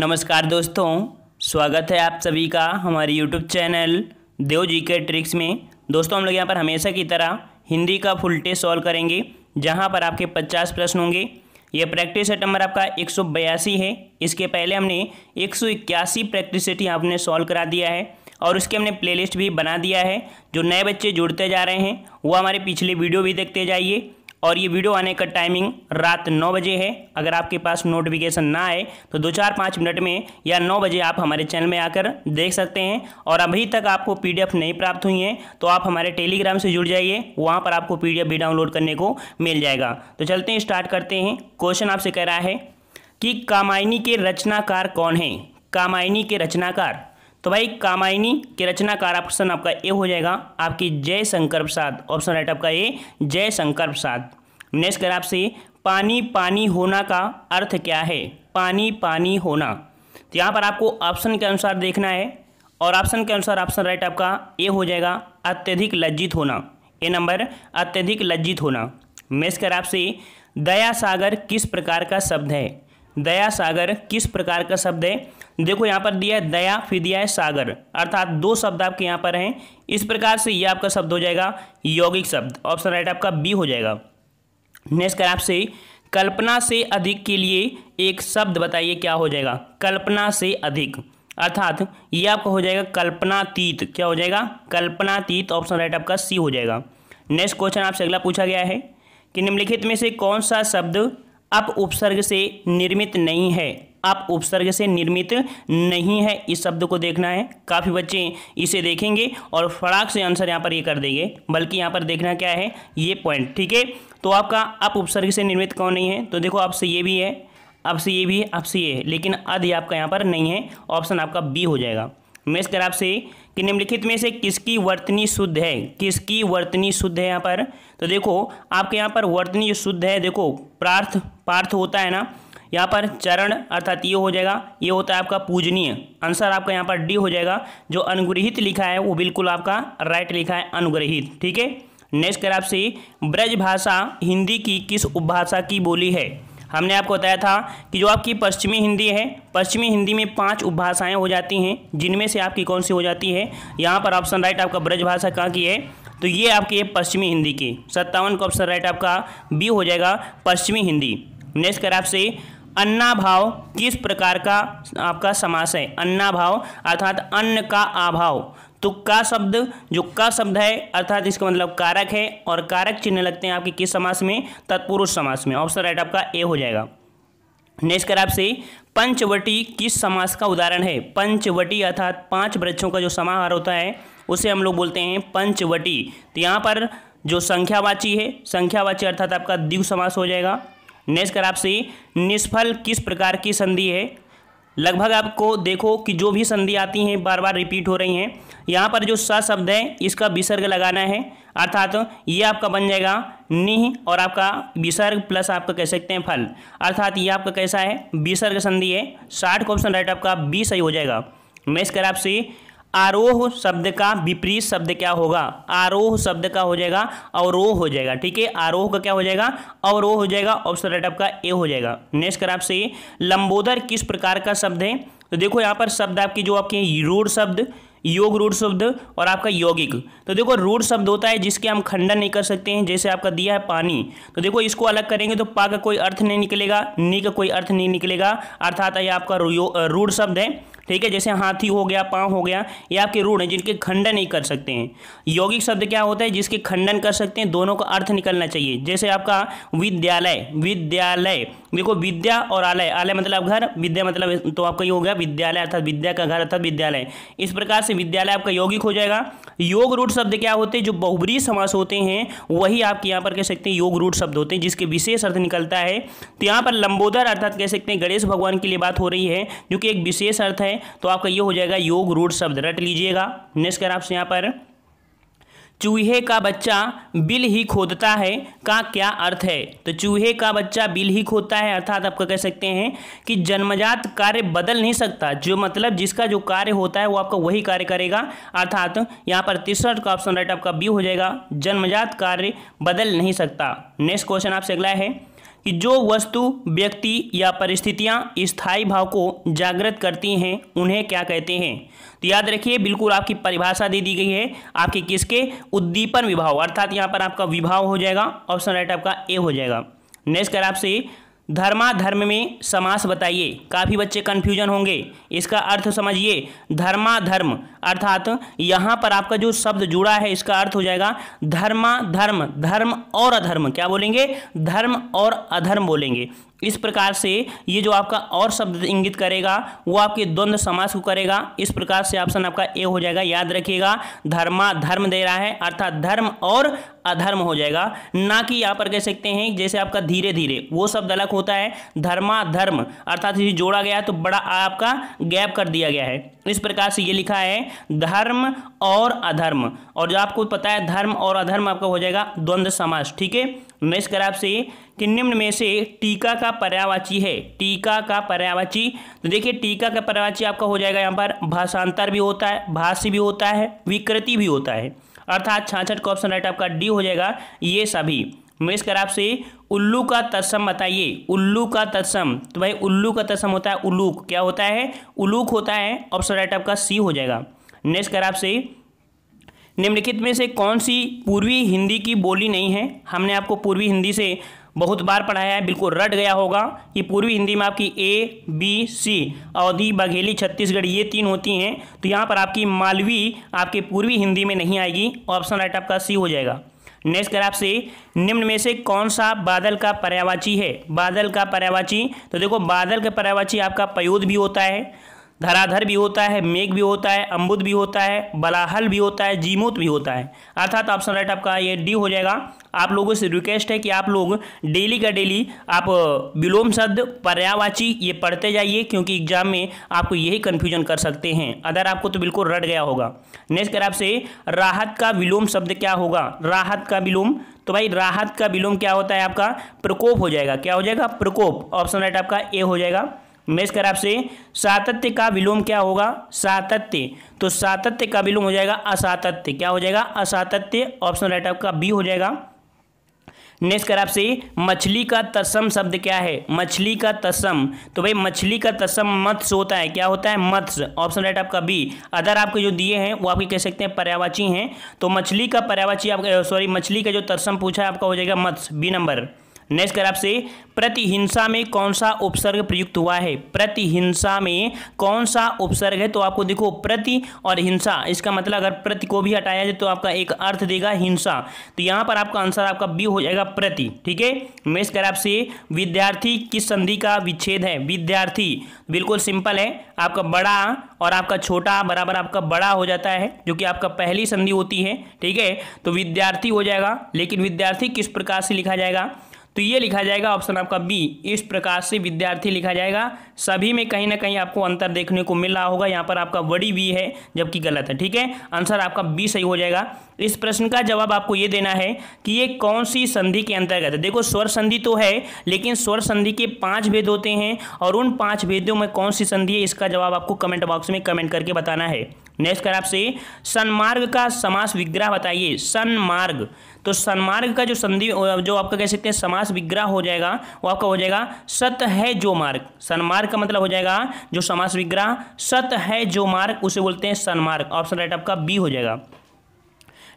नमस्कार दोस्तों स्वागत है आप सभी का हमारे यूट्यूब चैनल देव जी के ट्रिक्स में दोस्तों हम लोग यहाँ पर हमेशा की तरह हिंदी का फुल टेस्ट सॉल्व करेंगे जहाँ पर आपके 50 प्रश्न होंगे ये प्रैक्टिस सेट नंबर आपका एक है इसके पहले हमने एक प्रैक्टिस सेट यहाँ आपने सॉल्व करा दिया है और उसके हमने प्लेलिस्ट भी बना दिया है जो नए बच्चे जुड़ते जा रहे हैं वो हमारे पिछले वीडियो भी देखते जाइए और ये वीडियो आने का टाइमिंग रात नौ बजे है अगर आपके पास नोटिफिकेशन ना आए तो दो चार पाँच मिनट में या नौ बजे आप हमारे चैनल में आकर देख सकते हैं और अभी तक आपको पीडीएफ नहीं प्राप्त हुई है तो आप हमारे टेलीग्राम से जुड़ जाइए वहाँ पर आपको पीडीएफ भी डाउनलोड करने को मिल जाएगा तो चलते हैं स्टार्ट करते हैं क्वेश्चन आपसे कह रहा है कि कामायनी के रचनाकार कौन है कामायनी के रचनाकार तो भाई कामायनी के रचनाकार ऑप्शन आपका ए हो जाएगा आपकी जय शंकर प्रसाद ऑप्शन राइट आपका ए जय शंकर प्रसाद नेक्स्ट कर आपसे पानी पानी होना का अर्थ क्या है पानी पानी होना तो यहाँ पर आपको ऑप्शन के अनुसार देखना है और ऑप्शन के अनुसार ऑप्शन राइट आपका ए हो जाएगा अत्यधिक लज्जित होना ए नंबर अत्यधिक लज्जित होना नेक्स्ट कर आपसे दया सागर किस प्रकार का शब्द है दया सागर किस प्रकार का शब्द है देखो यहाँ पर दिया है दया फिर दिया है सागर अर्थात दो शब्द आपके यहाँ पर हैं इस प्रकार से ये आपका शब्द हो जाएगा यौगिक शब्द ऑप्शन राइट आपका बी हो जाएगा नेक्स्ट कर आपसे कल्पना से अधिक के लिए एक शब्द बताइए क्या हो जाएगा कल्पना से अधिक अर्थात ये आपका हो जाएगा कल्पनातीत क्या हो जाएगा कल्पनातीत ऑप्शन राइट आपका सी हो जाएगा नेक्स्ट क्वेश्चन आपसे अगला पूछा गया है कि निम्नलिखित में से कौन सा शब्द अप उपसर्ग से निर्मित नहीं है आप उपसर्ग से निर्मित नहीं है इस शब्द को देखना है काफ़ी बच्चे इसे देखेंगे और फराक से आंसर यहाँ पर ये कर देंगे बल्कि यहाँ पर देखना क्या है ये पॉइंट ठीक है तो आपका आप उपसर्ग से निर्मित कौन नहीं है तो देखो आपसे ये भी है आपसे ये भी है आपसे ये है लेकिन अध आपका यहाँ पर नहीं है ऑप्शन आपका बी हो जाएगा नेक्स्ट तरह आपसे कि निम्नलिखित में से किसकी वर्तनी शुद्ध है किसकी वर्तनी शुद्ध है यहाँ पर तो देखो आपके यहाँ पर वर्तनी जो शुद्ध है देखो प्रार्थ पार्थ होता है ना यहाँ पर चरण अर्थात ये हो जाएगा ये होता है आपका पूजनीय आंसर आपका यहाँ पर डी हो जाएगा जो अनुग्रहित लिखा है वो बिल्कुल आपका राइट लिखा है अनुग्रहित ठीक है नेक्स्ट कर आपसे ब्रज भाषा हिंदी की किस उपभाषा की बोली है हमने आपको बताया था कि जो आपकी पश्चिमी हिंदी है पश्चिमी हिंदी में पांच उपभाषाएं हो जाती हैं जिनमें से आपकी कौन सी हो जाती है यहाँ पर ऑप्शन राइट आपका ब्रज भाषा कहाँ की है तो ये आपकी है पश्चिमी हिंदी की सत्तावन का ऑप्शन राइट आपका बी हो जाएगा पश्चिमी हिंदी नेक्स्ट कर आपसे अन्ना भाव किस प्रकार का आपका समास है अन्ना भाव अर्थात अन्न का अभाव तुक्का शब्द जो का शब्द है अर्थात इसका मतलब कारक है और कारक चिन्ह लगते हैं आपके किस समास में तत्पुरुष समास में ऑप्शन राइट आपका ए हो जाएगा नेक्स्ट कर आपसे पंचवटी किस समास का उदाहरण है पंचवटी अर्थात पांच वृक्षों का जो समाहार होता है उसे हम लोग बोलते हैं पंचवटी तो यहाँ पर जो संख्यावाची है संख्यावाची अर्थात आपका द्विग समास हो जाएगा नेक्स्ट कर आपसे निष्फल किस प्रकार की संधि है लगभग आपको देखो कि जो भी संधि आती हैं बार बार रिपीट हो रही हैं यहाँ पर जो स शब्द है इसका विसर्ग लगाना है अर्थात तो ये आपका बन जाएगा निह और आपका विसर्ग प्लस आपका कह सकते हैं फल अर्थात ये आपका कैसा है विसर्ग संधि है साठ का ऑप्शन राइट आपका बी सही हो जाएगा नेक्स्ट कर आपसे आरोह शब्द का विपरीत शब्द क्या होगा आरोह शब्द का हो जाएगा अवरोह हो जाएगा ठीक है आरोह का क्या हो जाएगा अवरोह हो जाएगा ऑप्शन राइट आपका ए हो जाएगा नेक्स्ट कर आपसे लंबोदर किस प्रकार का शब्द है तो देखो यहाँ पर शब्द आपकी जो आपके रूढ़ शब्द योग रूढ़ शब्द और आपका यौगिक तो देखो रूढ़ शब्द होता है जिसके हम खंडन नहीं कर सकते हैं जैसे आपका दिया है पानी तो देखो इसको अलग करेंगे तो पा का कोई अर्थ नहीं निकलेगा नी का कोई अर्थ नहीं निकलेगा अर्थात यह आपका रूढ़ शब्द है ठीक है जैसे हाथी हो गया पाँव हो गया ये आपके रूढ़ हैं जिनके खंडन नहीं कर सकते हैं यौगिक शब्द क्या होता है जिसके खंडन कर सकते हैं दोनों का अर्थ निकलना चाहिए जैसे आपका विद्यालय विद्यालय देखो विद्या और आलय आलय मतलब घर विद्या मतलब तो आपका ये हो गया विद्यालय अर्थात विद्या का घर अर्थात विद्यालय इस प्रकार से विद्यालय आपका यौगिक हो जाएगा योग रूट शब्द क्या होते हैं जो बहुबरी समास होते हैं वही आपके यहाँ पर कह सकते हैं योग रूढ़ शब्द होते हैं जिसके विशेष अर्थ निकलता है तो यहाँ पर लंबोदर अर्थात कह सकते हैं गणेश भगवान के लिए बात हो रही है जो कि एक विशेष अर्थ है है तो आपका ये हो जाएगा योग रूट शब्द रट लीजिएगा नेक्स्ट कर आपसे यहाँ पर चूहे का बच्चा बिल ही खोदता है का क्या अर्थ है तो चूहे का बच्चा बिल ही खोदता है अर्थात आपका कह सकते हैं कि जन्मजात कार्य बदल नहीं सकता जो मतलब जिसका जो कार्य होता है वो आपका वही कार्य करेगा अर्थात यहाँ पर तीसरा का ऑप्शन राइट आपका बी हो जाएगा जन्मजात कार्य बदल नहीं सकता नेक्स्ट क्वेश्चन आपसे अगला है कि जो वस्तु व्यक्ति या परिस्थितियां स्थायी भाव को जागृत करती हैं उन्हें क्या कहते हैं तो याद रखिए बिल्कुल आपकी परिभाषा दे दी गई है आपके किसके उद्दीपन विभाव अर्थात यहाँ पर आपका विभाव हो जाएगा ऑप्शन राइट आपका ए हो जाएगा नेक्स्ट कर आपसे धर्माधर्म में समास बताइए काफ़ी बच्चे कन्फ्यूजन होंगे इसका अर्थ समझिए धर्माधर्म अर्थात यहाँ पर आपका जो शब्द जुड़ा है इसका अर्थ हो जाएगा धर्माधर्म धर्म और अधर्म क्या बोलेंगे धर्म और अधर्म बोलेंगे इस प्रकार से ये जो आपका और शब्द इंगित करेगा वो आपके द्वंद्व समास को करेगा इस प्रकार से ऑप्शन आपका ए हो जाएगा याद रखिएगा धर्मा धर्म दे रहा है अर्थात धर्म और अधर्म हो जाएगा ना कि यहाँ पर कह सकते हैं जैसे आपका धीरे धीरे वो शब्द अलग होता है धर्मा धर्म अर्थात यदि जोड़ा गया तो बड़ा आपका गैप कर दिया गया है इस प्रकार से ये लिखा है धर्म और अधर्म और जो आपको पता है धर्म और अधर्म आपका हो जाएगा द्वंद्व समास ठीक है नेक्स्ट कर आपसे कि निम्न में से टीका का पर्यावाची है टीका का पर्यावाची तो देखिए टीका का पर्यावाची आपका हो जाएगा यहाँ पर भाषांतर भी होता है भाष्य भी होता है विकृति भी होता है अर्थात छाछठ का ऑप्शन राइट आपका डी हो जाएगा ये सभी उमेश कर आपसे उल्लू का तत्सम बताइए उल्लू का तत्सम तो भाई उल्लू का तत्सम होता है उल्लूक क्या होता है उल्लूक होता है ऑप्शन राइट आपका सी हो जाएगा नेक्स्ट कर आपसे निम्नलिखित में से कौन सी पूर्वी हिंदी की बोली नहीं है हमने आपको पूर्वी हिंदी से बहुत बार पढ़ाया है बिल्कुल रट गया होगा कि पूर्वी हिंदी में आपकी ए बी सी अवधि बघेली छत्तीसगढ़ ये तीन होती हैं तो यहाँ पर आपकी मालवी आपके पूर्वी हिंदी में नहीं आएगी ऑप्शन राइट आपका सी हो जाएगा नेक्स्ट करा आपसे निम्न में से कौन सा बादल का पर्यावाची है बादल का पर्यावाची तो देखो बादल का पर्यावाची आपका पयोध भी होता है धराधर भी होता है मेघ भी होता है अम्बुद भी होता है बलाहल भी होता है जीमूत भी होता है अर्थात ऑप्शन राइट आपका ये डी हो जाएगा आप लोगों से रिक्वेस्ट है कि आप लोग डेली का डेली आप विलोम शब्द पर्यावाची ये पढ़ते जाइए क्योंकि एग्जाम में आपको यही कन्फ्यूजन कर सकते हैं अदर आपको तो बिल्कुल रट गया होगा नेक्स्ट कर आपसे राहत का विलोम शब्द क्या होगा राहत का विलोम तो भाई राहत का विलोम क्या होता है आपका प्रकोप हो जाएगा क्या हो जाएगा प्रकोप ऑप्शन राइट आपका ए हो जाएगा नेक्स्ट इसका आपसे सातत्य का विलोम क्या होगा सातत्य तो सातत्य का विलोम हो जाएगा असातत्य क्या हो जाएगा असातत्य ऑप्शन राइट आपका बी हो जाएगा नेक्स्ट कर आपसे मछली का तसम शब्द क्या है मछली का तसम तो भाई मछली का तसम मत्स्य होता है क्या होता है मत्स्य ऑप्शन राइट आपका बी अदर आपके जो दिए हैं वो आपके कह सकते हैं पर्यावाची हैं तो मछली का पर्यावाची आपका सॉरी मछली का जो तसम पूछा है आपका हो जाएगा मत्स्य बी नंबर नेक्स्ट कर आपसे प्रतिहिंसा में कौन सा उपसर्ग प्रयुक्त हुआ है प्रतिहिंसा में कौन सा उपसर्ग है तो आपको देखो प्रति और हिंसा इसका मतलब अगर प्रति को भी हटाया जाए तो आपका एक अर्थ देगा हिंसा तो यहां पर आपका आंसर आपका बी हो जाएगा प्रति ठीक है नेक्स्ट कर आपसे विद्यार्थी किस संधि का विच्छेद है विद्यार्थी बिल्कुल सिंपल है आपका बड़ा और आपका छोटा बराबर आपका बड़ा हो जाता है जो कि आपका पहली संधि होती है ठीक है तो विद्यार्थी हो जाएगा लेकिन विद्यार्थी किस प्रकार से लिखा जाएगा तो ये लिखा जाएगा ऑप्शन आपका बी इस प्रकार से विद्यार्थी लिखा जाएगा सभी में कहीं ना कहीं आपको अंतर देखने को मिल रहा होगा यहाँ पर आपका बड़ी बी है जबकि गलत है ठीक है आंसर आपका बी सही हो जाएगा इस प्रश्न का जवाब आपको ये देना है कि ये कौन सी संधि के अंतर्गत है देखो स्वर संधि तो है लेकिन स्वर संधि के पाँच भेद होते हैं और उन पाँच भेदों में कौन सी संधि है इसका जवाब आपको कमेंट बॉक्स में कमेंट करके बताना है नेक्स्ट कर आपसे सनमार्ग का समास विग्रह बताइए सनमार्ग तो सनमार्ग का जो संधि जो आपका कह सकते हैं समास विग्रह हो जाएगा वो आपका हो जाएगा सत है जो मार्ग सनमार्ग का मतलब हो जाएगा जो समास विग्रह सत है जो मार्ग उसे बोलते हैं सनमार्ग ऑप्शन राइट आपका बी हो जाएगा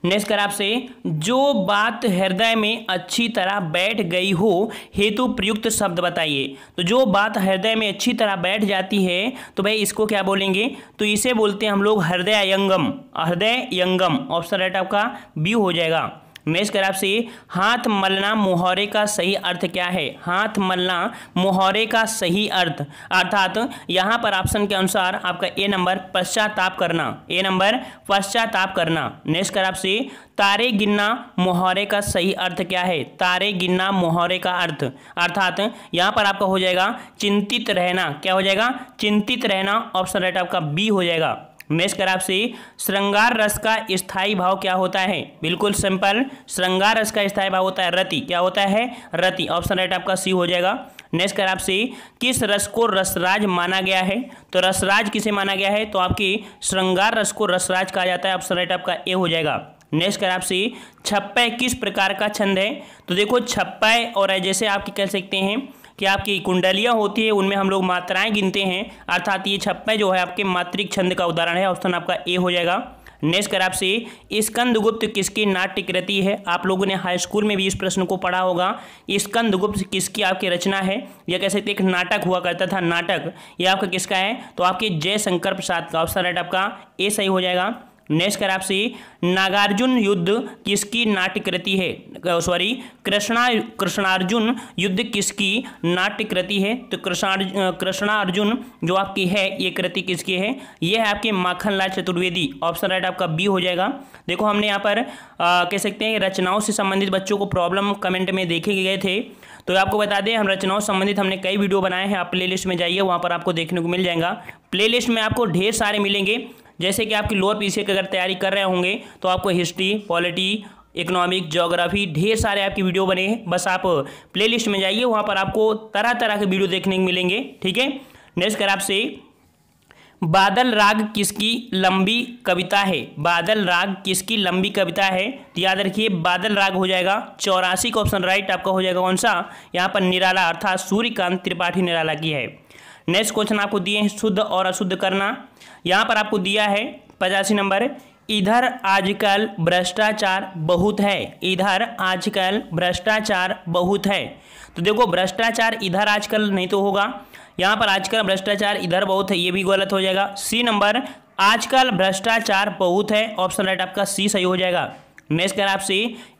नेक्स्ट कर आपसे जो बात हृदय में अच्छी तरह बैठ गई हो हेतु प्रयुक्त शब्द बताइए तो जो बात हृदय में अच्छी तरह बैठ जाती है तो भाई इसको क्या बोलेंगे तो इसे बोलते हैं हम लोग हृदय यंगम हृदय यंगम ऑप्शन राइट आपका बी हो जाएगा नेक्स्ट कर आपसे हाथ मलना मुहरे का सही अर्थ क्या है हाथ मलना मुहरे का सही अर्थ अर्थात यहाँ पर ऑप्शन के अनुसार आपका ए नंबर पश्चाताप करना ए नंबर पश्चाताप करना नेक्स्ट कर आपसे तारे गिनना मुहरे का सही अर्थ क्या है तारे गिनना मुहरे का अर्थ अर्थात यहाँ पर आपका हो जाएगा चिंतित रहना क्या हो जाएगा चिंतित रहना ऑप्शन राइट आपका बी हो जाएगा मेष कर आपसे श्रृंगार रस का स्थायी भाव क्या होता है बिल्कुल सिंपल श्रृंगार रस का स्थायी भाव होता है रति क्या होता है रति ऑप्शन राइट आपका सी हो जाएगा नेक्स्ट कर आपसे किस रस को रसराज माना गया है तो रसराज किसे माना गया है तो आपकी श्रृंगार रस को रसराज कहा जाता है ऑप्शन राइट आपका ए हो जाएगा नेक्स्ट कर आपसे छप्पे किस प्रकार का छंद है तो देखो छप्पे और जैसे आप कह सकते हैं कि आपकी कुंडलियाँ होती है उनमें हम लोग मात्राएँ गिनते हैं अर्थात ये छप्पे जो है आपके मातृक छंद का उदाहरण है ऑप्शन आपका ए हो जाएगा नेक्स्ट कर आपसे स्कंदगुप्त किसकी नाट्य कृति है आप लोगों ने हाई स्कूल में भी इस प्रश्न को पढ़ा होगा स्कंदगुप्त किसकी आपकी रचना है या कह सकते एक नाटक हुआ करता था नाटक यह आपका किसका है तो आपके जयशंकर प्रसाद का ऑप्शन राइट आपका ए सही हो जाएगा नेक्स्ट कर आपसे नागार्जुन युद्ध किसकी नाट्य कृति है सॉरी कृष्णा कृष्णार्जुन युद्ध किसकी नाट्य कृति है तो कृष्णार्जुन कृष्णार्जुन जो आपकी है ये कृति किसकी है ये है आपके माखनलाल चतुर्वेदी ऑप्शन राइट आपका बी हो जाएगा देखो हमने यहाँ पर आ, कह सकते हैं रचनाओं से संबंधित बच्चों को प्रॉब्लम कमेंट में देखे गए थे तो आपको बता दें हम रचनाओं संबंधित हमने कई वीडियो बनाए हैं आप प्लेलिस्ट में जाइए वहाँ पर आपको देखने को मिल जाएगा प्लेलिस्ट में आपको ढेर सारे मिलेंगे जैसे कि आपकी लोअर पीछे की अगर तैयारी कर रहे होंगे तो आपको हिस्ट्री पॉलिटी इकोनॉमिक जोग्राफी ढेर सारे आपकी वीडियो बने हैं बस आप प्लेलिस्ट में जाइए वहाँ पर आपको तरह तरह के वीडियो देखने को मिलेंगे ठीक है नेक्स्ट कर आपसे बादल राग किसकी लंबी कविता है बादल राग किसकी लंबी कविता है तो याद रखिए बादल राग हो जाएगा चौरासी का ऑप्शन राइट आपका हो जाएगा कौन सा यहाँ पर निराला अर्थात सूर्यकांत त्रिपाठी निराला की है नेक्स्ट क्वेश्चन आपको दिए हैं शुद्ध और अशुद्ध करना यहाँ पर आपको दिया है पचासी नंबर इधर आजकल भ्रष्टाचार बहुत है इधर आजकल भ्रष्टाचार बहुत है तो देखो भ्रष्टाचार इधर आजकल नहीं तो होगा यहाँ पर आजकल भ्रष्टाचार इधर बहुत है ये भी गलत हो जाएगा सी नंबर आजकल भ्रष्टाचार बहुत है ऑप्शन राइट आपका सी सही हो जाएगा नेक्स्ट कर आपसे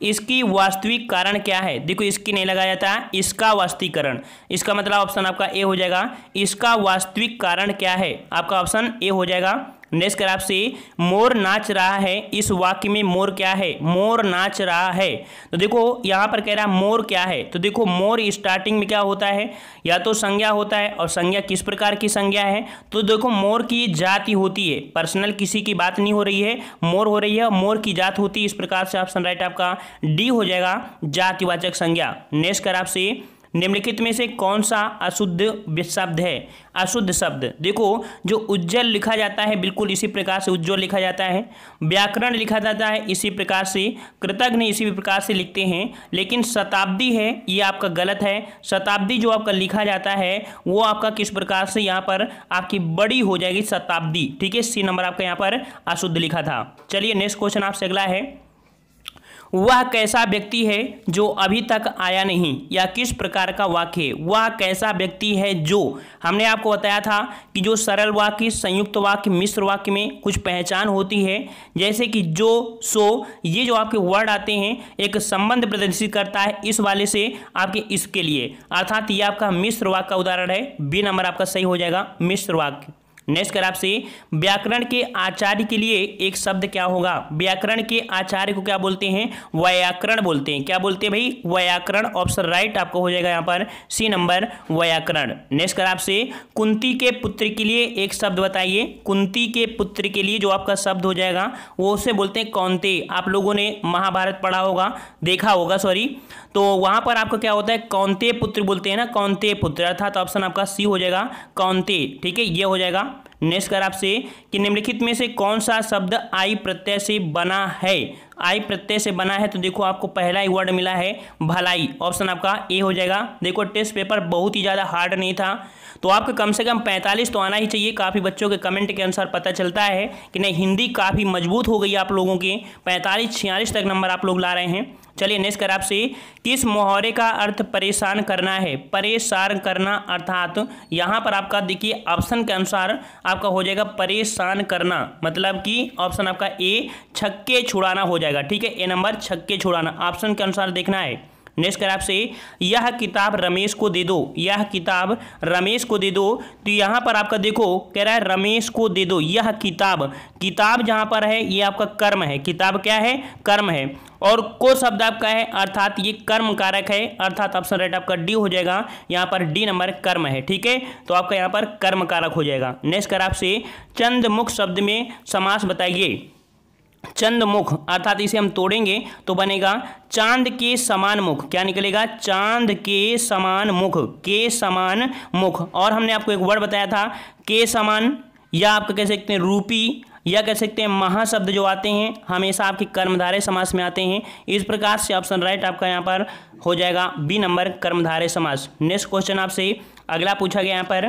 इसकी वास्तविक कारण क्या है देखो इसकी नहीं लगाया जाता इसका वास्तविकरण इसका मतलब ऑप्शन आपका ए हो जाएगा इसका वास्तविक कारण क्या है आपका ऑप्शन ए हो जाएगा नेक्स्ट कर आपसे मोर नाच रहा है इस वाक्य में मोर क्या है मोर नाच रहा है तो देखो यहाँ पर कह रहा है मोर क्या है तो देखो मोर स्टार्टिंग में क्या होता है या तो संज्ञा होता है और संज्ञा किस प्रकार की संज्ञा है तो देखो मोर की जाति होती है पर्सनल किसी की बात नहीं हो रही है मोर हो रही है मोर की जात होती है इस प्रकार से ऑप्शन राइट आपका डी हो जाएगा जातिवाचक संज्ञा नेक्स्ट कर आपसे निम्नलिखित में से कौन सा अशुद्ध शब्द है अशुद्ध शब्द देखो जो उज्जवल लिखा जाता है बिल्कुल इसी प्रकार से उज्जवल लिखा जाता है व्याकरण लिखा जाता है इसी प्रकार से कृतज्ञ इसी प्रकार से लिखते हैं लेकिन शताब्दी है ये आपका गलत है शताब्दी जो आपका लिखा जाता है वो आपका किस प्रकार से यहाँ पर आपकी बड़ी हो जाएगी शताब्दी ठीक है सी नंबर आपका यहाँ पर अशुद्ध लिखा था चलिए नेक्स्ट क्वेश्चन आपसे अगला है वह कैसा व्यक्ति है जो अभी तक आया नहीं या किस प्रकार का वाक्य है वह कैसा व्यक्ति है जो हमने आपको बताया था कि जो सरल वाक्य संयुक्त वाक्य मिश्र वाक्य में कुछ पहचान होती है जैसे कि जो सो ये जो आपके वर्ड आते हैं एक संबंध प्रदर्शित करता है इस वाले से आपके इसके लिए अर्थात ये आपका मिश्र वाक्य का उदाहरण है बी नंबर आपका सही हो जाएगा मिश्र वाक्य नेक्स्ट कर आपसे व्याकरण के आचार्य के लिए एक शब्द क्या होगा व्याकरण के आचार्य को क्या बोलते हैं व्याकरण बोलते हैं क्या बोलते हैं भाई व्याकरण ऑप्शन राइट आपको हो जाएगा यहाँ पर सी नंबर व्याकरण नेक्स्ट कर आपसे कुंती के पुत्र के लिए एक शब्द बताइए कुंती के पुत्र के लिए जो आपका शब्द हो जाएगा वो उसे बोलते हैं कौनते आप लोगों ने महाभारत पढ़ा होगा देखा होगा सॉरी तो वहां पर आपका क्या होता है कौनते पुत्र बोलते हैं ना कौनते पुत्र अर्थात ऑप्शन आपका सी हो जाएगा कौनते ठीक है ये हो जाएगा नेक्स्ट कर आपसे कि निम्नलिखित में से कौन सा शब्द आई प्रत्यय से बना है आई प्रत्यय से बना है तो देखो आपको पहला ही वर्ड मिला है भलाई ऑप्शन आपका ए हो जाएगा देखो टेस्ट पेपर बहुत ही ज़्यादा हार्ड नहीं था तो आपको कम से कम 45 तो आना ही चाहिए काफ़ी बच्चों के कमेंट के अनुसार पता चलता है कि नहीं हिंदी काफ़ी मजबूत हो गई आप लोगों के पैंतालीस छियालीस तक नंबर आप लोग ला रहे हैं चलिए नेक्स्ट कर आपसे किस मुहावरे का अर्थ परेशान करना है परेशान करना अर्थात यहाँ पर आपका देखिए ऑप्शन के अनुसार आपका हो जाएगा परेशान करना मतलब कि ऑप्शन आपका ए छक्के छुड़ाना हो जाएगा ठीक है ए नंबर छक्के छुड़ाना ऑप्शन के अनुसार देखना है नेक्स्ट कर आपसे यह किताब रमेश को दे दो यह किताब रमेश को दे दो तो यहाँ पर आपका देखो कह रहा है रमेश को दे दो यह किताब किताब जहाँ पर है ये आपका कर्म है किताब क्या है कर्म है और को शब्द आपका है अर्थात ये कर्म कारक है अर्थात ऑप्शन राइट आपका डी हो जाएगा यहाँ पर डी नंबर कर्म है ठीक है तो आपका यहाँ पर कर्म कारक हो जाएगा नेक्स्ट कर आपसे चंद्रमुख शब्द में समास बताइए चंदमुख अर्थात इसे हम तोड़ेंगे तो बनेगा चांद के समान मुख क्या निकलेगा चांद के समान मुख के समान मुख और हमने आपको एक वर्ड बताया था के समान या आप कह सकते हैं रूपी या कह सकते हैं महाशब्द जो आते हैं हमेशा आपके कर्मधारय समास में आते हैं इस प्रकार से ऑप्शन राइट आपका यहाँ पर हो जाएगा बी नंबर कर्मधारय समास नेक्स्ट क्वेश्चन आपसे अगला पूछा गया यहाँ पर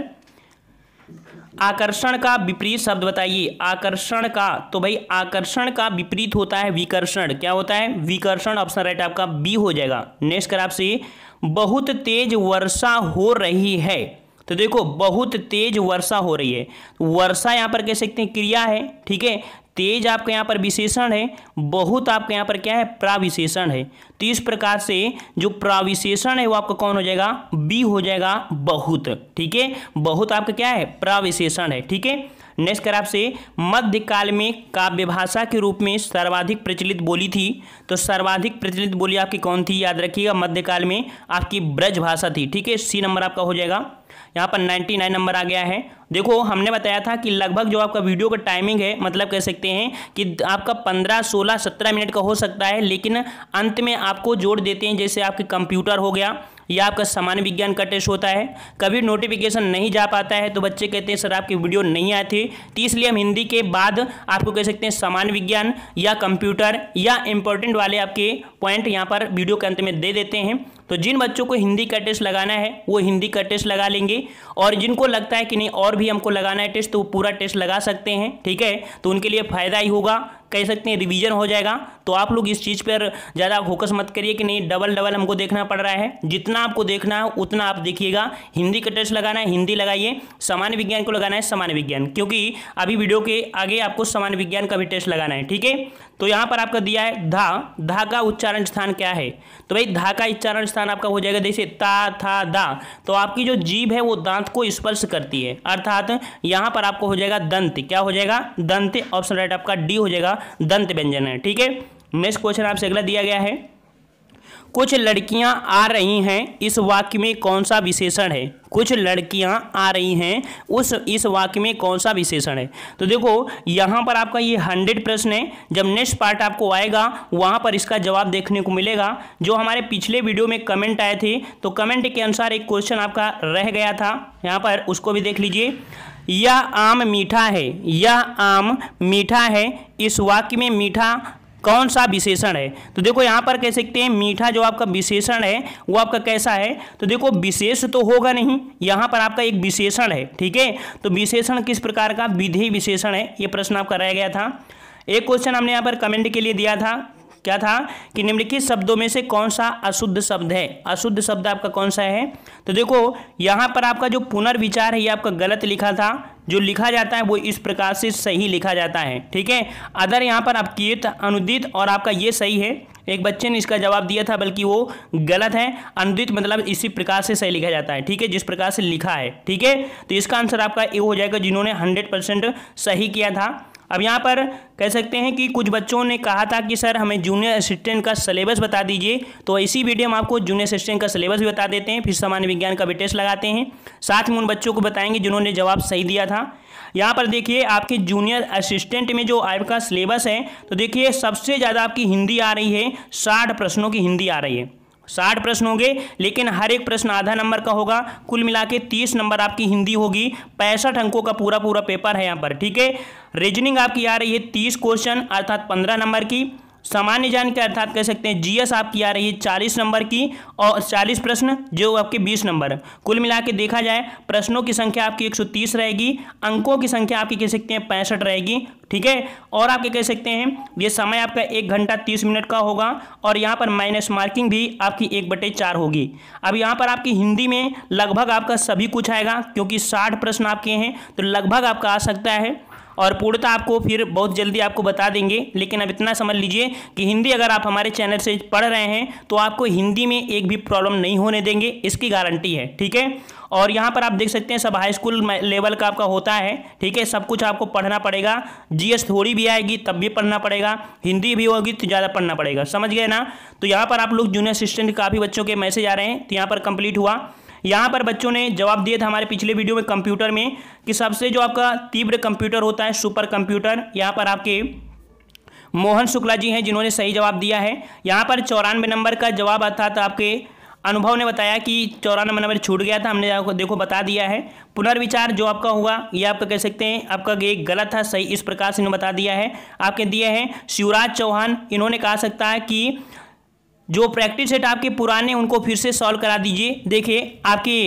आकर्षण का विपरीत शब्द बताइए आकर्षण का तो भाई आकर्षण का विपरीत होता है विकर्षण क्या होता है विकर्षण ऑप्शन राइट आपका बी हो जाएगा नेक्स्ट कर आपसे बहुत तेज वर्षा हो रही है तो देखो बहुत तेज वर्षा हो रही है वर्षा यहां पर कह सकते हैं क्रिया है ठीक है तेज आपके यहाँ पर विशेषण है बहुत आपके यहाँ पर क्या है प्राविशेषण है तो इस प्रकार से जो प्राविशेषण है वो आपका कौन हो जाएगा बी हो जाएगा बहुत ठीक है बहुत आपका क्या है प्राविशेषण है ठीक है नेक्स्ट कर आपसे मध्यकाल में काव्य भाषा के रूप में सर्वाधिक प्रचलित बोली थी तो सर्वाधिक प्रचलित बोली आपकी कौन थी याद रखिएगा मध्यकाल में आपकी ब्रज भाषा थी ठीक है सी नंबर आपका हो जाएगा यहाँ पर 99 नंबर आ गया है देखो हमने बताया था कि लगभग जो आपका वीडियो का टाइमिंग है मतलब कह सकते हैं कि आपका 15, 16, 17 मिनट का हो सकता है लेकिन अंत में आपको जोड़ देते हैं जैसे आपके कंप्यूटर हो गया या आपका सामान्य विज्ञान का टेस्ट होता है कभी नोटिफिकेशन नहीं जा पाता है तो बच्चे कहते हैं सर आपकी वीडियो नहीं आए थे तो इसलिए हम हिंदी के बाद आपको कह सकते हैं सामान्य विज्ञान या कंप्यूटर या इंपॉर्टेंट वाले आपके पॉइंट यहाँ पर वीडियो के अंत में दे देते हैं तो जिन बच्चों को हिंदी का टेस्ट लगाना है वो हिंदी का टेस्ट लगा लेंगे और जिनको लगता है कि नहीं और भी हमको लगाना है टेस्ट तो वो पूरा टेस्ट लगा सकते हैं ठीक है तो उनके लिए फ़ायदा ही होगा कह सकते हैं रिवीजन हो जाएगा तो आप लोग इस चीज़ पर ज़्यादा फोकस मत करिए कि नहीं डबल डबल हमको देखना पड़ रहा है जितना आपको देखना है उतना आप देखिएगा हिंदी का टेस्ट लगाना है हिंदी लगाइए सामान्य विज्ञान को लगाना है सामान्य विज्ञान क्योंकि अभी वीडियो के आगे आपको सामान्य विज्ञान का भी टेस्ट लगाना है ठीक है तो यहाँ पर आपका दिया है धा धा का उच्चारण स्थान क्या है तो भाई धा का उच्चारण स्थान आपका हो जाएगा जैसे ता था दा तो आपकी जो जीभ है वो दांत को स्पर्श करती है अर्थात यहाँ पर आपको हो जाएगा दंत क्या हो जाएगा दंत ऑप्शन राइट आपका डी हो जाएगा दंत व्यंजन है ठीक है नेक्स्ट क्वेश्चन आपसे अगला दिया गया है कुछ लड़कियां आ रही हैं इस वाक्य में कौन सा विशेषण है कुछ लड़कियां आ रही हैं उस इस वाक्य में कौन सा विशेषण है तो देखो यहां पर आपका ये हंड्रेड प्रश्न है जब नेक्स्ट पार्ट आपको आएगा वहां पर इसका जवाब देखने को मिलेगा जो हमारे पिछले वीडियो में कमेंट आए थे तो कमेंट के अनुसार एक क्वेश्चन आपका रह गया था यहाँ पर उसको भी देख लीजिए यह आम मीठा है यह आम मीठा है इस वाक्य में मीठा कौन सा विशेषण है तो देखो यहाँ पर कह सकते हैं मीठा जो आपका विशेषण है वो आपका कैसा है तो देखो विशेष तो होगा नहीं यहाँ पर आपका एक विशेषण है ठीक है तो विशेषण किस प्रकार का विधि विशेषण है ये प्रश्न आपका रह गया था एक क्वेश्चन हमने यहाँ पर कमेंट के लिए दिया था क्या था कि निम्नलिखित शब्दों में से कौन सा अशुद्ध शब्द है अशुद्ध शब्द आपका कौन सा है तो देखो यहाँ पर आपका जो पुनर्विचार है ये आपका गलत लिखा था जो लिखा जाता है वो इस प्रकार से सही लिखा जाता है ठीक है अदर यहाँ पर आप कीर्त तो अनुदित और आपका ये सही है एक बच्चे ने इसका जवाब दिया था बल्कि वो गलत है अनुदित मतलब इसी प्रकार से सही लिखा जाता है ठीक है जिस प्रकार से लिखा है ठीक है तो इसका आंसर आपका ए हो जाएगा जिन्होंने हंड्रेड सही किया था अब यहाँ पर कह सकते हैं कि कुछ बच्चों ने कहा था कि सर हमें जूनियर असिस्टेंट का सिलेबस बता दीजिए तो इसी वीडियो में आपको जूनियर असिस्टेंट का सिलेबस भी बता देते हैं फिर सामान्य विज्ञान का भी टेस्ट लगाते हैं साथ में उन बच्चों को बताएंगे जिन्होंने जवाब सही दिया था यहाँ पर देखिए आपके जूनियर असिस्टेंट में जो आपका सिलेबस है तो देखिए सबसे ज़्यादा आपकी हिंदी आ रही है साठ प्रश्नों की हिंदी आ रही है साठ प्रश्न होंगे लेकिन हर एक प्रश्न आधा नंबर का होगा कुल मिला के तीस नंबर आपकी हिंदी होगी पैंसठ अंकों का पूरा पूरा पेपर है यहाँ पर ठीक है रीजनिंग आपकी आ रही है तीस क्वेश्चन अर्थात पंद्रह नंबर की सामान्य ज्ञान के अर्थात कह सकते हैं जीएस आपकी आ रही है चालीस नंबर की और चालीस प्रश्न जो आपके बीस नंबर कुल मिला के देखा जाए प्रश्नों की संख्या आपकी एक सौ तीस रहेगी अंकों की संख्या आपकी कह सकते हैं पैंसठ रहेगी ठीक है और आपके कह सकते हैं ये समय आपका एक घंटा तीस मिनट का होगा और यहाँ पर माइनस मार्किंग भी आपकी एक बटे चार होगी अब यहाँ पर आपकी हिंदी में लगभग आपका सभी कुछ आएगा क्योंकि साठ प्रश्न आपके हैं तो लगभग आपका आ सकता है और पूर्णता आपको फिर बहुत जल्दी आपको बता देंगे लेकिन अब इतना समझ लीजिए कि हिंदी अगर आप हमारे चैनल से पढ़ रहे हैं तो आपको हिंदी में एक भी प्रॉब्लम नहीं होने देंगे इसकी गारंटी है ठीक है और यहाँ पर आप देख सकते हैं सब हाई स्कूल लेवल का आपका होता है ठीक है सब कुछ आपको पढ़ना पड़ेगा जीएस थोड़ी भी आएगी तब भी पढ़ना पड़ेगा हिंदी भी होगी तो ज़्यादा पढ़ना पड़ेगा समझ गए ना तो यहाँ पर आप लोग जूनियर असिस्टेंट काफ़ी बच्चों के मैसेज आ रहे हैं तो यहाँ पर कंप्लीट हुआ यहाँ पर बच्चों ने जवाब दिए थे हमारे पिछले वीडियो में कंप्यूटर में कि सबसे जो आपका तीव्र कंप्यूटर होता है सुपर कंप्यूटर यहाँ पर आपके मोहन शुक्ला जी हैं जिन्होंने सही जवाब दिया है यहाँ पर चौरानवे नंबर का जवाब अर्थात आपके अनुभव ने बताया कि चौरानवे नंबर छूट गया था हमने आपको देखो बता दिया है पुनर्विचार जो आपका हुआ ये आपका कह सकते हैं आपका ये गलत था सही इस प्रकार से इन्होंने बता दिया है आपके दिए हैं शिवराज चौहान इन्होंने कहा सकता है कि जो प्रैक्टिस सेट आपके पुराने उनको फिर से सॉल्व करा दीजिए देखिए आपके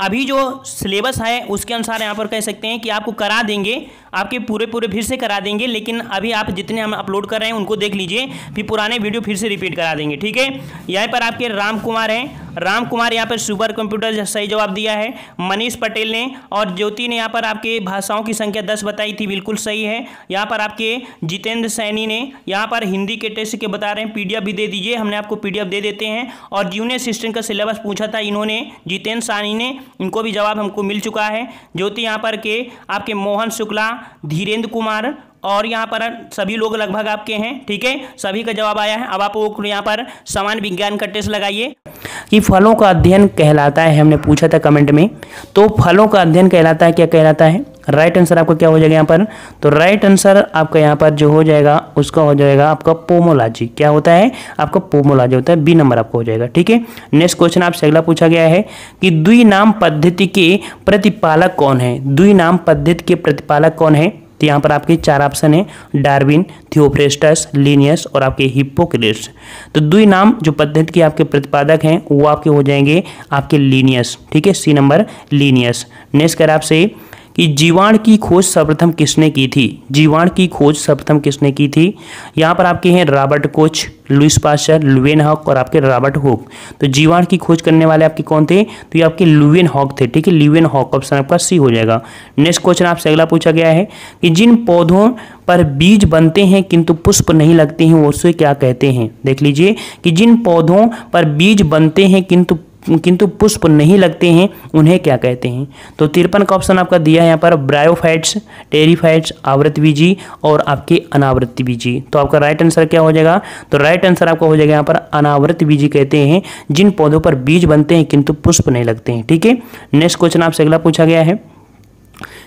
अभी जो सिलेबस है उसके अनुसार यहाँ पर कह सकते हैं कि आपको करा देंगे आपके पूरे पूरे फिर से करा देंगे लेकिन अभी आप जितने हम अपलोड कर रहे हैं उनको देख लीजिए फिर पुराने वीडियो फिर से रिपीट करा देंगे ठीक है यहाँ पर आपके राम कुमार हैं राम कुमार यहाँ पर सुपर कंप्यूटर सही जवाब दिया है मनीष पटेल ने और ज्योति ने यहाँ पर आपके भाषाओं की संख्या दस बताई थी बिल्कुल सही है यहाँ पर आपके जितेंद्र सैनी ने यहाँ पर हिंदी के टेस्ट के बता रहे हैं पी भी दे दीजिए हमने आपको पी दे देते हैं और जूनियर सिस्टम का सिलेबस पूछा था इन्होंने जितेंद्र सैनी ने इनको भी जवाब हमको मिल चुका है ज्योति यहाँ पर के आपके मोहन शुक्ला धीरेन्द्र कुमार और यहाँ पर सभी लोग लगभग आपके हैं ठीक है सभी का जवाब आया है अब आप यहाँ पर समान विज्ञान का टेस्ट लगाइए कि फलों का अध्ययन कहलाता है हमने पूछा था कमेंट में तो फलों का अध्ययन कहलाता है क्या कहलाता है राइट right आंसर आपका क्या हो जाएगा यहाँ पर तो राइट right आंसर आपका यहाँ पर जो हो जाएगा उसका हो जाएगा आपका पोमोलॉजी क्या होता है आपका पोमोलॉजी होता है बी नंबर आपका हो जाएगा ठीक है नेक्स्ट क्वेश्चन आपसे अगला पूछा गया है कि द्वि नाम पद्धति के प्रतिपालक कौन है द्वि नाम पद्धति के प्रतिपालक कौन है तो यहाँ पर आपके चार ऑप्शन है डार्विन थियोफ्रेस्टस लीनियस और आपके हिप्पोक्रेट्स तो दुई नाम जो पद्धति के आपके प्रतिपादक हैं वो आपके हो जाएंगे आपके लीनियस ठीक है सी नंबर लीनियस नेक्स्ट कर आपसे कि जीवाण की खोज सर्वप्रथम किसने की थी जीवाण की खोज सर्वप्रथम किसने की थी यहाँ पर आपके हैं Robert Koch Louis Pasteur Leeuwenhoek और आपके रॉबर्ट हॉक तो जीवाण की खोज करने वाले आपके कौन थे तो ये आपके लुवेन हॉक थे ठीक है लुवेन हॉक ऑप्शन आपका सी हो जाएगा नेक्स्ट क्वेश्चन आपसे अगला पूछा गया है कि जिन पौधों पर बीज बनते हैं किंतु पुष्प नहीं लगते हैं उसे क्या कहते हैं देख लीजिए कि जिन पौधों पर बीज बनते हैं किंतु किंतु पुष्प नहीं लगते हैं उन्हें क्या कहते हैं तो तिरपन का ऑप्शन आपका दिया है यहाँ पर ब्रायोफाइट्स टेरीफाइट्स आवृत बीजी और आपके अनावृत बीजी तो आपका राइट आंसर क्या हो जाएगा तो राइट आंसर आपका हो जाएगा यहाँ पर अनावृत बीजी कहते हैं जिन पौधों पर बीज बनते हैं किंतु पुष्प नहीं लगते हैं ठीक है नेक्स्ट क्वेश्चन आपसे अगला पूछा गया है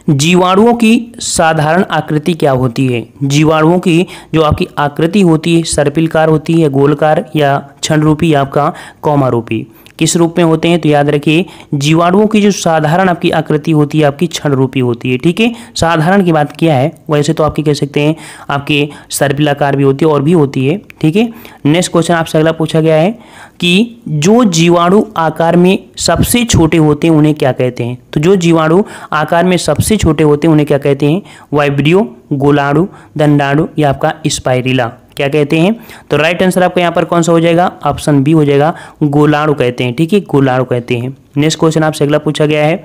जीवाणुओं की साधारण आकृति क्या होती है जीवाणुओं की जो आपकी आकृति होती है सर्पिलकार होती है गोलकार या छंड रूपी या आपका कौमारूपी किस रूप में होते हैं तो याद रखिए जीवाणुओं की जो साधारण आपकी आकृति होती है आपकी क्षण रूपी होती है ठीक है साधारण की बात किया है वैसे तो आपकी कह सकते हैं आपके सर्पिलाकार भी होती है और भी होती है ठीक है नेक्स्ट क्वेश्चन आपसे अगला पूछा गया है कि जो जीवाणु आकार में सबसे छोटे होते हैं उन्हें क्या कहते हैं तो जो जीवाणु आकार में सबसे छोटे होते हैं उन्हें क्या कहते हैं वाइब्रियो गोलाणु दंडाणु या आपका स्पाइरिला क्या कहते हैं तो राइट आंसर आपका यहाँ पर कौन सा हो जाएगा ऑप्शन बी हो जाएगा गोलाणु कहते हैं ठीक है गोलाणु कहते हैं नेक्स्ट क्वेश्चन आपसे अगला पूछा गया है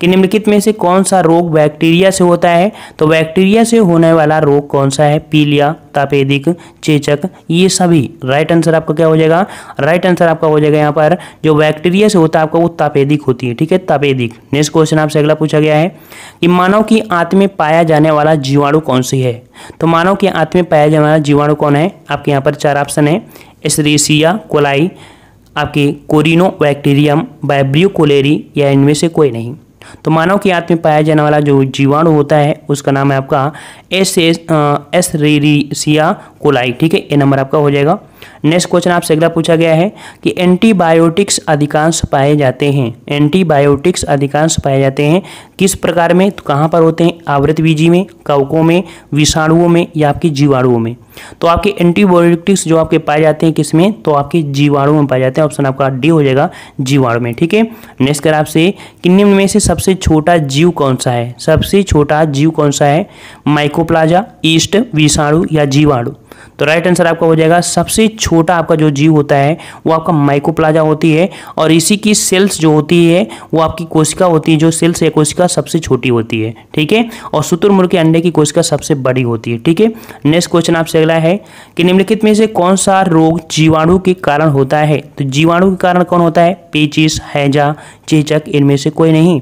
कि निम्नलिखित में से कौन सा रोग बैक्टीरिया से होता है तो बैक्टीरिया से होने वाला रोग कौन सा है पीलिया तापेदिक चेचक ये सभी राइट आंसर आपका क्या हो जाएगा राइट आंसर आपका हो जाएगा यहाँ पर जो बैक्टीरिया से होता है आपका वो तापेदिक होती है ठीक है तापेदिक नेक्स्ट क्वेश्चन आपसे अगला पूछा गया है कि मानव की आंत में पाया जाने वाला जीवाणु कौन सी है तो मानव की आंत में पाया जाने वाला जीवाणु कौन है आपके यहाँ पर चार ऑप्शन है एसरेसिया कोलाई आपके कोरिनो बैक्टीरियम बाइब्रियो कोलेरी या इनमें से कोई नहीं तो मानव की आंत में पाया जाने वाला जो जीवाणु होता है उसका नाम है आपका Escherichia coli ठीक है ये नंबर आपका हो जाएगा नेक्स्ट क्वेश्चन आपसे अगला पूछा गया है कि एंटीबायोटिक्स अधिकांश पाए जाते हैं एंटीबायोटिक्स अधिकांश पाए जाते हैं किस प्रकार में तो कहाँ पर होते हैं आवृत बीजी में कवकों में विषाणुओं में या आपके जीवाणुओं में तो आपके एंटीबायोटिक्स जो आपके पाए जाते हैं किसमें तो आपके जीवाणु में पाए जाते हैं ऑप्शन आपका डी हो जाएगा जीवाणु में ठीक है नेक्स्ट कर आपसे कि निम्न में से सबसे छोटा जीव कौन सा है सबसे छोटा जीव कौन सा है माइकोप्लाजा ईस्ट विषाणु या जीवाणु तो राइट आंसर आपका हो जाएगा सबसे छोटा आपका जो जीव होता है वो आपका माइकोप्लाजा होती है और इसी की सेल्स जो होती है वो आपकी कोशिका होती है जो सेल्स या कोशिका सबसे छोटी होती है ठीक है और शुतुरमुर्ग के अंडे की कोशिका सबसे बड़ी होती है ठीक है नेक्स्ट क्वेश्चन आपसे अगला है कि निम्नलिखित में से कौन सा रोग जीवाणु के कारण होता है तो जीवाणु के कारण कौन होता है पेचिस हैजा चेचक इनमें से कोई नहीं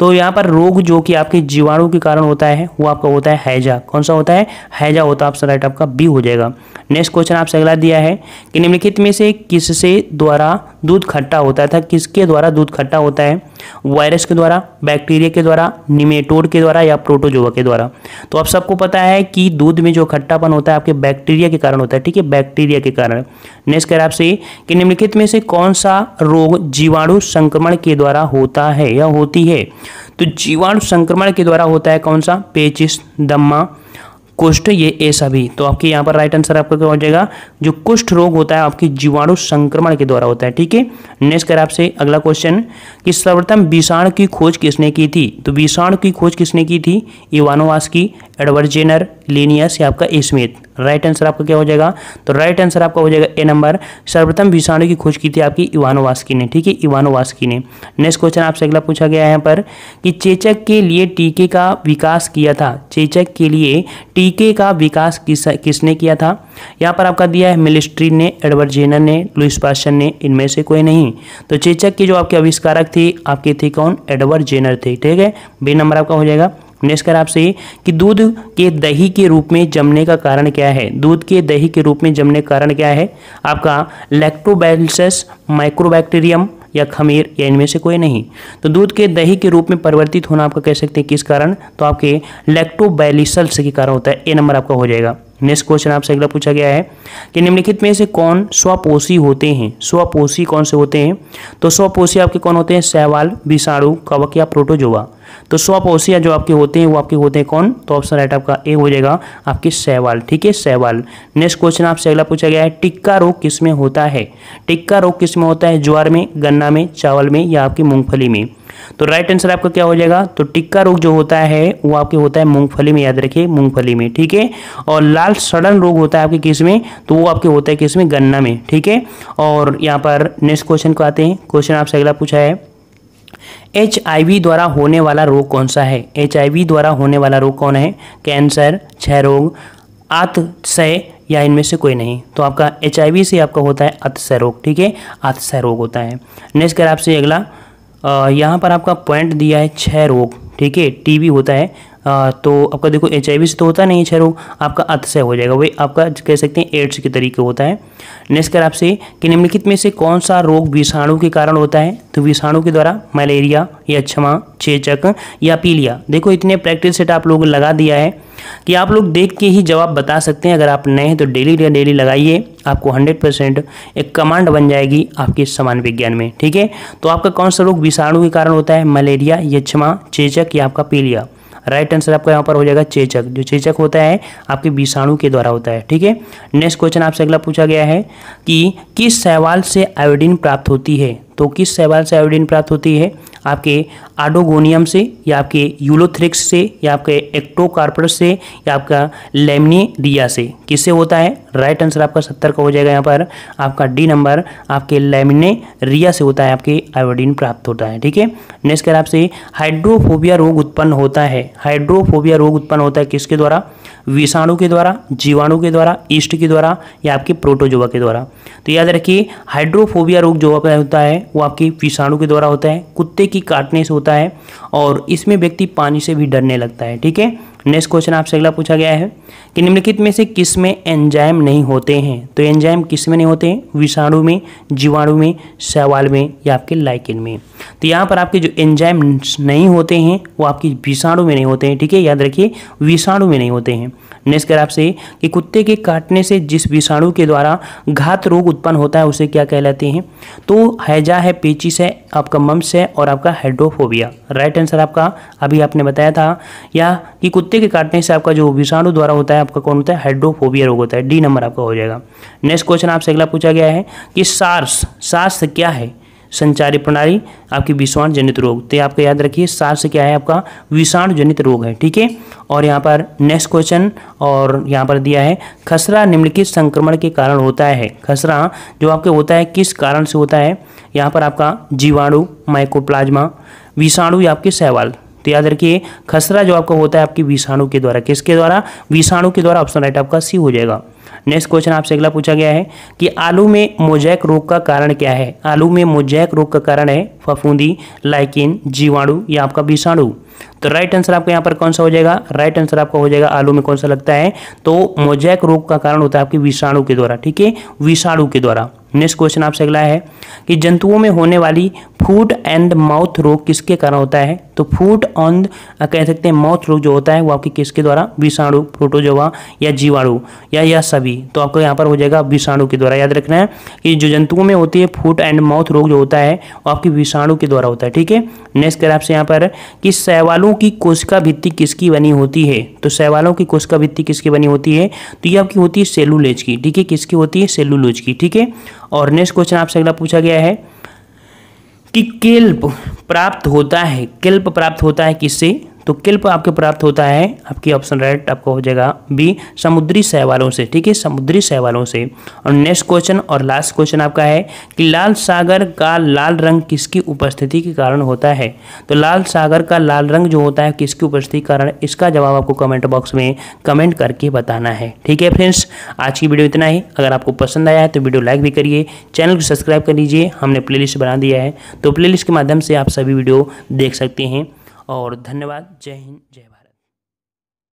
तो यहाँ पर रोग जो कि आपके जीवाणु के कारण होता है वो आपका होता है हैजा कौन सा होता है हैजा होता है ऑप्शन राइट आपका बी हो जाएगा नेक्स्ट क्वेश्चन आपसे अगला दिया है कि निम्नलिखित में से किससे द्वारा दूध खट्टा होता था किसके द्वारा दूध खट्टा होता है वायरस के द्वारा बैक्टीरिया के द्वारा निमेटोड के द्वारा या प्रोटोजोवा के द्वारा तो आप सबको पता है कि दूध में जो खट्टापन होता है आपके बैक्टीरिया के कारण होता है ठीक है बैक्टीरिया के कारण नेक्स्ट कह कर आपसे कि निम्नलिखित में से कौन सा रोग जीवाणु संक्रमण के द्वारा होता है या होती है तो जीवाणु संक्रमण के द्वारा होता है कौन सा पेचिस दम्मा कुष्ठ ये ए सभी तो आपके यहाँ पर राइट आंसर आपका क्या हो जाएगा जो कुष्ठ रोग होता है आपके जीवाणु संक्रमण के द्वारा होता है ठीक है नेक्स्ट कर आपसे अगला क्वेश्चन कि सर्वप्रथम विषाणु की खोज किसने की थी तो विषाणु की खोज किसने की थी इवानोवास की एडवर्जेनर लेनियस या आपका स्मिथ राइट आंसर आपका क्या हो जाएगा तो राइट आंसर आपका हो जाएगा ए नंबर सर्वप्रथम विषाणु की खोज की थी आपकी वास्की ने ठीक है वास्की ने नेक्स्ट क्वेश्चन आपसे अगला पूछा गया है यहाँ पर कि चेचक के लिए टीके का विकास किया था चेचक के लिए टीके का विकास किस किसने किया था यहाँ पर आपका दिया है मिलिस्ट्री ने एडवर्ड जेनर ने लुइस पाशन ने इनमें से कोई नहीं तो चेचक के जो आपके आविष्कारक थे आपके थे कौन एडवर्ड जेनर थे ठीक है बी नंबर आपका हो जाएगा नेक्स्ट कर आपसे कि दूध के दही के रूप में जमने का कारण क्या है दूध के दही के रूप में जमने का कारण क्या है आपका लैक्टोबैलसस माइक्रोबैक्टीरियम या खमीर या इनमें से कोई नहीं तो दूध के दही के रूप में परिवर्तित होना आपका कह सकते हैं किस कारण तो आपके लैक्टोबैलिसल्स के कारण होता है ए नंबर आपका हो जाएगा नेक्स्ट क्वेश्चन आपसे अगला पूछा गया है कि निम्नलिखित में से कौन स्वपोषी होते हैं स्वपोषी कौन से होते हैं तो स्वपोषी आपके कौन होते हैं सहवाल विषाणु कवक या प्रोटोजोवा तो सौ जो आपके होते हैं वो आपके होते हैं कौन तो ऑप्शन राइट आपका ए हो जाएगा आपके सहवाल ठीक है सहवाल नेक्स्ट क्वेश्चन आपसे अगला पूछा गया है टिक्का रोग किस में होता है टिक्का रोग किस में होता है ज्वार में गन्ना में चावल में या आपकी मूंगफली में तो राइट आंसर आपका क्या हो जाएगा तो टिक्का रोग जो होता है वो आपके होता है मूंगफली में याद रखिए मूंगफली में ठीक है और लाल सड़न रोग होता है आपके किस में तो वो आपके होता है किस में गन्ना में ठीक है और यहाँ पर नेक्स्ट क्वेश्चन को आते हैं क्वेश्चन आपसे अगला पूछा है एच द्वारा होने वाला रोग कौन सा है एच द्वारा होने वाला रोग कौन है कैंसर क्षय रोग आतशय या इनमें से कोई नहीं तो आपका एच से आपका होता है अतशय रोग ठीक है अतशय रोग होता है नेक्स्ट कर आपसे अगला यहाँ पर आपका पॉइंट दिया है क्षय रोग ठीक है टीबी होता है आ, तो आपका देखो एच से तो होता नहीं है छरो आपका से हो जाएगा वही आपका कह सकते हैं एड्स के तरीके होता है नेक्स्ट कर आपसे कि निम्नलिखित में से कौन सा रोग विषाणु के कारण होता है तो विषाणु के द्वारा मलेरिया या क्षमा चेचक या पीलिया देखो इतने प्रैक्टिस सेट आप लोग लगा दिया है कि आप लोग देख के ही जवाब बता सकते हैं अगर आप नए हैं तो डेली या डेली लगाइए आपको 100 परसेंट एक कमांड बन जाएगी आपके समान विज्ञान में ठीक है तो आपका कौन सा रोग विषाणु के कारण होता है मलेरिया यक्षमा चेचक या आपका पीलिया राइट आंसर आपका यहाँ पर हो जाएगा चेचक जो चेचक होता है आपके विषाणु के द्वारा होता है ठीक है नेक्स्ट क्वेश्चन आपसे अगला पूछा गया है कि किस सवाल से आयोडीन प्राप्त होती है तो किस सवाल से आयोडीन प्राप्त होती है आपके आडोगोनियम से या आपके यूलोथ्रिक्स से या आपके एक्टोकार्पस से या आपका लेमनेरिया से किससे होता है राइट आंसर आपका सत्तर का हो जाएगा यहाँ पर आपका डी नंबर आपके रिया से होता है आपके आयोडीन प्राप्त होता है ठीक है नेक्स्ट कर आपसे हाइड्रोफोबिया रोग उत्पन्न होता है हाइड्रोफोबिया रोग उत्पन्न होता है किसके द्वारा विषाणु के द्वारा जीवाणु के द्वारा ईस्ट के द्वारा या आपके प्रोटोजोवा के द्वारा तो याद रखिए हाइड्रोफोबिया रोग जो होता है वो आपके विषाणु के द्वारा होता है कुत्ते की काटने से होता है और इसमें व्यक्ति पानी से भी डरने लगता है ठीक है नेक्स्ट क्वेश्चन आपसे अगला पूछा गया है कि निम्नलिखित में से किस में एंजाइम नहीं होते हैं तो एंजाइम किस में नहीं होते हैं विषाणु में जीवाणु में सवाल में या आपके लाइकिन में तो यहाँ पर आपके जो एंजाइम नहीं होते हैं वो आपकी विषाणु में नहीं होते हैं ठीक है याद रखिए विषाणु में नहीं होते हैं नेक्स्ट कर आपसे कि कुत्ते के काटने से जिस विषाणु के द्वारा घात रोग उत्पन्न होता है उसे क्या कहलाते हैं तो हैजा है पेचिस है आपका मम्स है और आपका हाइड्रोफोबिया राइट आंसर आपका अभी आपने बताया था या कि कुत्ते के काटने से आपका जो विषाणु द्वारा होता है आपका कौन होता है हाइड्रोफोबिया रोग होता है डी नंबर आपका हो जाएगा नेक्स्ट क्वेश्चन आपसे अगला पूछा गया है कि सार्स सार्स क्या है संचारी प्रणाली आपकी विषाणु जनित रोग तो आपको याद रखिए सार से क्या है आपका विषाणु जनित रोग है ठीक है और यहाँ पर नेक्स्ट क्वेश्चन और यहाँ पर दिया है खसरा निम्नलिखित संक्रमण के कारण होता है खसरा जो आपके होता है किस कारण से होता है यहाँ पर आपका जीवाणु माइकोप्लाज्मा विषाणु या आपके सहवाल तो याद रखिए खसरा जो आपका होता है आपकी विषाणु के द्वारा किसके द्वारा विषाणु के द्वारा ऑप्शन राइट आपका सी हो जाएगा नेक्स्ट क्वेश्चन आपसे अगला पूछा गया है कि आलू में मोजैक रोग का कारण क्या है आलू में मोजैक रोग का कारण है फफूंदी लाइकिन जीवाणु या आपका विषाणु तो राइट आंसर आपका यहाँ पर कौन सा हो जाएगा राइट आंसर आपका हो जाएगा आलू में कौन सा लगता है तो मोजैक रोग का कारण होता है आपके विषाणु के द्वारा ठीक है विषाणु के द्वारा नेक्स्ट क्वेश्चन आपसे अगला है कि जंतुओं में होने वाली फूड एंड माउथ रोग किसके कारण होता है तो फूड ऑन कह सकते हैं माउथ रोग जो होता है वो आपके किसके द्वारा विषाणु प्रोटोजोवा या जीवाणु या या सभी तो आपको यहाँ पर हो जाएगा विषाणु के द्वारा याद रखना है कि जो जंतुओं में होती है फूड एंड माउथ रोग जो होता है वो आपकी विषाणु के द्वारा होता है ठीक है नेक्स्ट कर आपसे यहाँ पर कि सहवालों की कोशिका भित्ति किसकी बनी होती है तो सहवालों की कोशिका भित्ति किसकी बनी होती है तो ये आपकी होती है सेलुलेज की ठीक है किसकी होती है सेलुलेज की ठीक है और नेक्स्ट क्वेश्चन आपसे अगला पूछा गया है कि केल्प प्राप्त होता है केल्प प्राप्त होता है किससे तो किल्प आपके प्राप्त होता है आपकी ऑप्शन राइट आपको हो जाएगा बी समुद्री सहवालों से ठीक है समुद्री सहवालों से और नेक्स्ट क्वेश्चन और लास्ट क्वेश्चन आपका है कि लाल सागर का लाल रंग किसकी उपस्थिति के कारण होता है तो लाल सागर का लाल रंग जो होता है किसकी उपस्थिति के कारण इसका जवाब आपको कमेंट बॉक्स में कमेंट करके बताना है ठीक है फ्रेंड्स आज की वीडियो इतना ही अगर आपको पसंद आया है तो वीडियो लाइक भी करिए चैनल को सब्सक्राइब कर लीजिए हमने प्ले बना दिया है तो प्ले के माध्यम से आप सभी वीडियो देख सकते हैं और धन्यवाद जय हिंद जय